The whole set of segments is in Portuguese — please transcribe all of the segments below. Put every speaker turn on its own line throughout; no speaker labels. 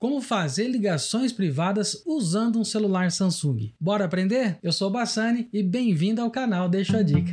Como fazer ligações privadas usando um celular Samsung? Bora aprender? Eu sou o Bassani e bem-vindo ao canal Deixa a Dica.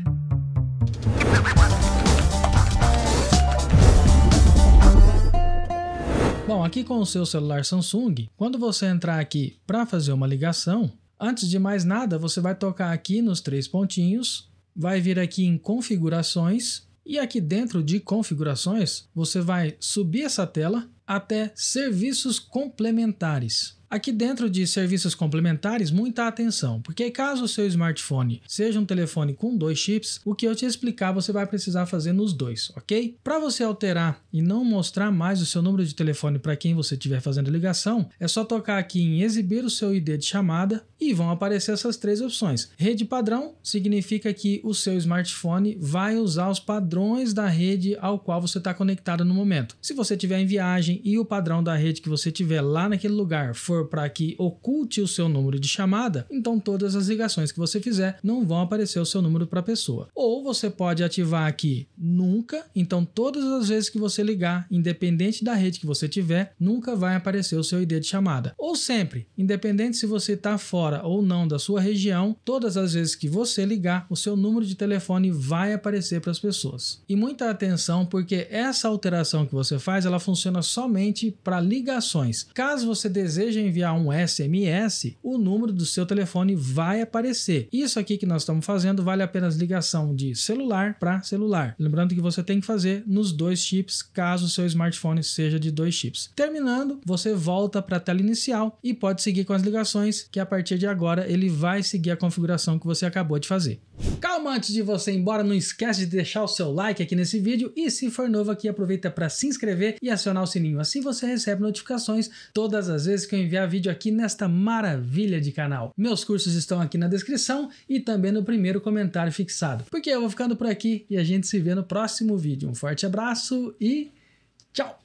Bom, aqui com o seu celular Samsung, quando você entrar aqui para fazer uma ligação, antes de mais nada, você vai tocar aqui nos três pontinhos, vai vir aqui em configurações e aqui dentro de configurações, você vai subir essa tela até serviços complementares. Aqui dentro de serviços complementares, muita atenção, porque caso o seu smartphone seja um telefone com dois chips, o que eu te explicar você vai precisar fazer nos dois, ok? Para você alterar e não mostrar mais o seu número de telefone para quem você estiver fazendo ligação, é só tocar aqui em exibir o seu ID de chamada e vão aparecer essas três opções. Rede padrão significa que o seu smartphone vai usar os padrões da rede ao qual você está conectado no momento. Se você estiver em viagem e o padrão da rede que você tiver lá naquele lugar for para que oculte o seu número de chamada, então todas as ligações que você fizer não vão aparecer o seu número para a pessoa. Ou você pode ativar aqui nunca, então todas as vezes que você ligar, independente da rede que você tiver, nunca vai aparecer o seu ID de chamada. Ou sempre, independente se você está fora ou não da sua região, todas as vezes que você ligar, o seu número de telefone vai aparecer para as pessoas. E muita atenção porque essa alteração que você faz, ela funciona somente para ligações. Caso você deseje enviar um SMS, o número do seu telefone vai aparecer. Isso aqui que nós estamos fazendo vale apenas ligação de celular para celular. Lembrando que você tem que fazer nos dois chips, caso o seu smartphone seja de dois chips. Terminando, você volta para a tela inicial e pode seguir com as ligações, que a partir de agora ele vai seguir a configuração que você acabou de fazer. Calma, antes de você ir embora, não esquece de deixar o seu like aqui nesse vídeo e se for novo aqui, aproveita para se inscrever e acionar o sininho. Assim você recebe notificações todas as vezes que eu envio vídeo aqui nesta maravilha de canal. Meus cursos estão aqui na descrição e também no primeiro comentário fixado. Porque eu vou ficando por aqui e a gente se vê no próximo vídeo. Um forte abraço e tchau!